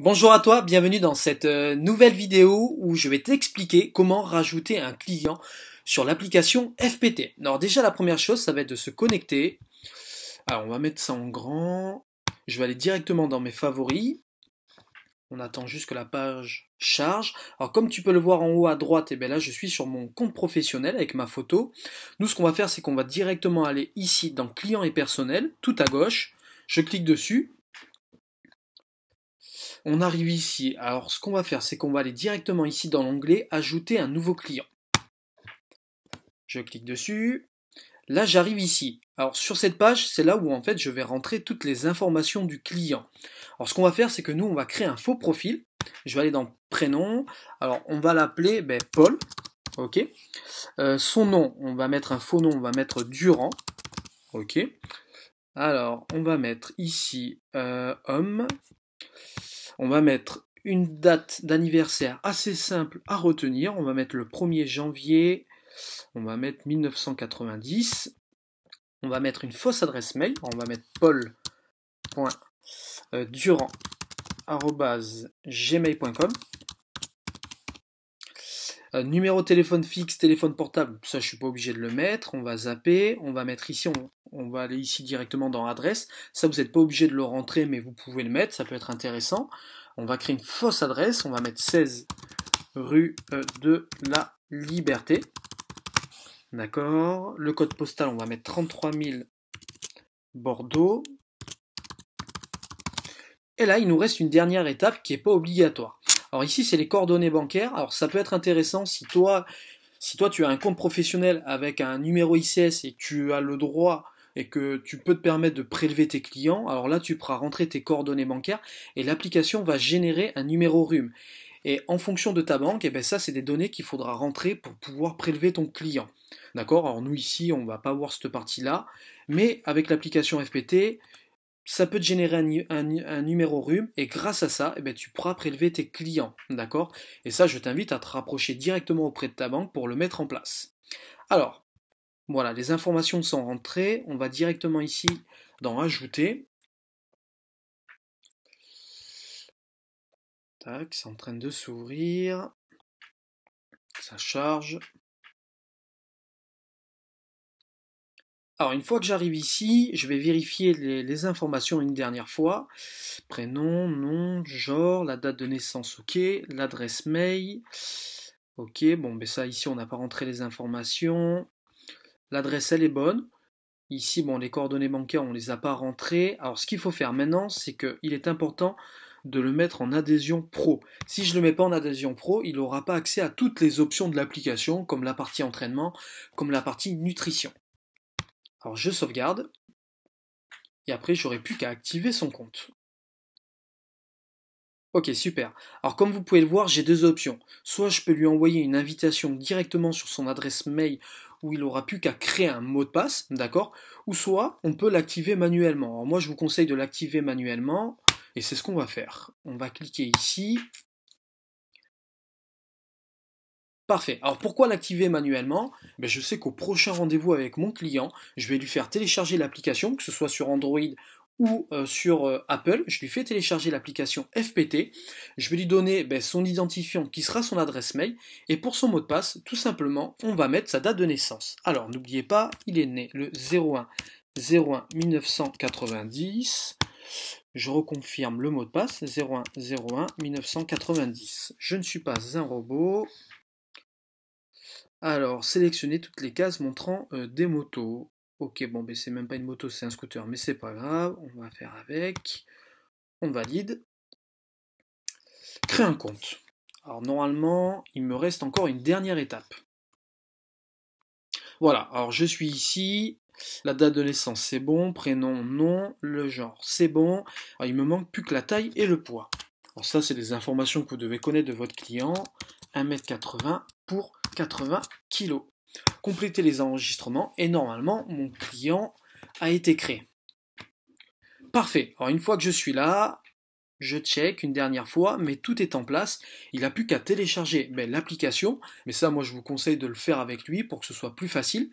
Bonjour à toi, bienvenue dans cette euh, nouvelle vidéo où je vais t'expliquer comment rajouter un client sur l'application FPT. Alors déjà la première chose, ça va être de se connecter. Alors on va mettre ça en grand. Je vais aller directement dans mes favoris. On attend juste que la page charge. Alors comme tu peux le voir en haut à droite, et eh bien là je suis sur mon compte professionnel avec ma photo. Nous ce qu'on va faire c'est qu'on va directement aller ici dans client et personnel, tout à gauche. Je clique dessus on arrive ici, alors ce qu'on va faire, c'est qu'on va aller directement ici dans l'onglet Ajouter un nouveau client. Je clique dessus. Là, j'arrive ici. Alors sur cette page, c'est là où en fait je vais rentrer toutes les informations du client. Alors ce qu'on va faire, c'est que nous, on va créer un faux profil. Je vais aller dans prénom. Alors on va l'appeler ben, Paul. Ok. Euh, son nom, on va mettre un faux nom, on va mettre Durand. Ok. Alors on va mettre ici euh, homme. On va mettre une date d'anniversaire assez simple à retenir. On va mettre le 1er janvier, on va mettre 1990. On va mettre une fausse adresse mail. On va mettre paul.durand.gmail.com euh, numéro téléphone fixe, téléphone portable, ça je suis pas obligé de le mettre, on va zapper, on va mettre ici, on, on va aller ici directement dans adresse, ça vous n'êtes pas obligé de le rentrer mais vous pouvez le mettre, ça peut être intéressant. On va créer une fausse adresse, on va mettre 16 rue euh, de la Liberté. D'accord. Le code postal, on va mettre 33000 Bordeaux. Et là, il nous reste une dernière étape qui n'est pas obligatoire. Alors ici, c'est les coordonnées bancaires. Alors ça peut être intéressant si toi, si toi tu as un compte professionnel avec un numéro ICS et que tu as le droit et que tu peux te permettre de prélever tes clients, alors là tu pourras rentrer tes coordonnées bancaires et l'application va générer un numéro RUM. Et en fonction de ta banque, et eh bien ça c'est des données qu'il faudra rentrer pour pouvoir prélever ton client. D'accord Alors nous ici on va pas voir cette partie là, mais avec l'application FPT, ça peut te générer un, numéro rhume et grâce à ça, eh ben, tu pourras prélever tes clients. D'accord Et ça, je t'invite à te rapprocher directement auprès de ta banque pour le mettre en place. Alors, voilà, les informations sont rentrées. On va directement ici dans Ajouter. Tac, c'est en train de s'ouvrir. Ça charge. Alors une fois que j'arrive ici, je vais vérifier les, informations une dernière fois. Prénom, nom, genre, la date de naissance, ok, l'adresse mail. Ok, bon, mais ben ça ici on n'a pas rentré les informations. L'adresse elle est bonne. Ici, bon, les coordonnées bancaires, on ne les a pas rentrées. Alors ce qu'il faut faire maintenant, c'est qu'il est important de le mettre en adhésion pro. Si je ne le mets pas en adhésion pro, il n'aura pas accès à toutes les options de l'application, comme la partie entraînement, comme la partie nutrition. Alors je sauvegarde. Et après, j'aurai plus qu'à activer son compte. Ok, super. Alors comme vous pouvez le voir, j'ai deux options. Soit je peux lui envoyer une invitation directement sur son adresse mail où il aura plus qu'à créer un mot de passe, d'accord Ou soit on peut l'activer manuellement. Alors moi je vous conseille de l'activer manuellement et c'est ce qu'on va faire. On va cliquer ici, Parfait. Alors pourquoi l'activer manuellement ben, Je sais qu'au prochain rendez-vous avec mon client, je vais lui faire télécharger l'application, que ce soit sur Android ou euh, sur euh, Apple, je lui fais télécharger l'application FPT, je vais lui donner ben, son identifiant qui sera son adresse mail, et pour son mot de passe, tout simplement, on va mettre sa date de naissance. Alors n'oubliez pas, il est né le 01 01 1990. Je reconfirme le mot de passe 01 01 1990. Je ne suis pas un robot. Alors, sélectionnez toutes les cases montrant des motos. Ok, bon, mais c'est même pas une moto, c'est un scooter, mais c'est pas grave, on va faire avec. On valide. Créer un compte. Alors, normalement, il me reste encore une dernière étape. Voilà, alors je suis ici, la date de naissance c'est bon, prénom non, le genre c'est bon. il me manque plus que la taille et le poids. Alors ça c'est des informations que vous devez connaître de votre client. 1m80 pour 80 kg. Complétez les enregistrements et normalement mon client a été créé. Parfait. Alors une fois que je suis là, je check une dernière fois, mais tout est en place. Il n'a plus qu'à télécharger ben, l'application, mais ça moi je vous conseille de le faire avec lui pour que ce soit plus facile.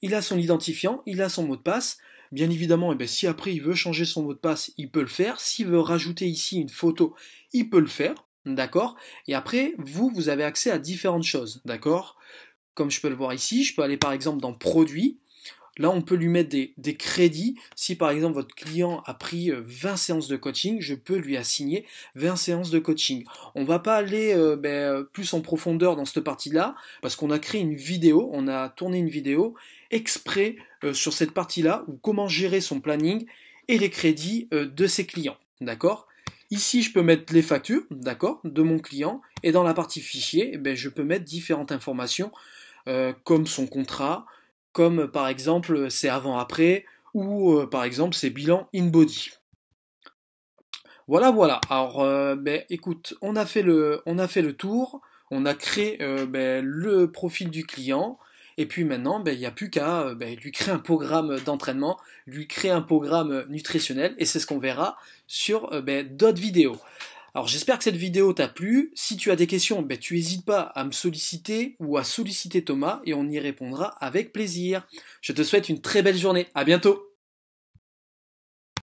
Il a son identifiant, il a son mot de passe. Bien évidemment, eh bien, si après il veut changer son mot de passe, il peut le faire. S'il veut rajouter ici une photo, il peut le faire. D'accord Et après, vous, vous avez accès à différentes choses. D'accord Comme je peux le voir ici, je peux aller par exemple dans produits. Là, on peut lui mettre des, crédits. Si par exemple votre client a pris 20 euh, séances de coaching, je peux lui assigner 20 séances de coaching. On ne va pas aller euh, ben, euh, plus en profondeur dans cette partie-là, parce qu'on a créé une vidéo, on a tourné une vidéo exprès sur cette partie-là, ou comment gérer son planning et les crédits de ses clients. D'accord Ici, je peux mettre les factures, d'accord, de mon client. Et dans la partie fichier, eh ben, je peux mettre différentes informations, euh, comme son contrat, comme par exemple ses avant-après, ou euh, par exemple ses bilans in-body. Voilà, voilà. Alors, euh, ben, écoute, on a, fait le, on a fait le tour, on a créé ben, le profil du client, et puis maintenant, ben, il n'y a plus qu'à euh, ben, lui créer un programme d'entraînement, lui créer un programme nutritionnel, et c'est ce qu'on verra sur euh, ben, d'autres vidéos. Alors j'espère que cette vidéo t'a plu. Si tu as des questions, ben, tu n'hésites pas à me solliciter ou à solliciter Thomas et on y répondra avec plaisir. Je te souhaite une très belle journée. À bientôt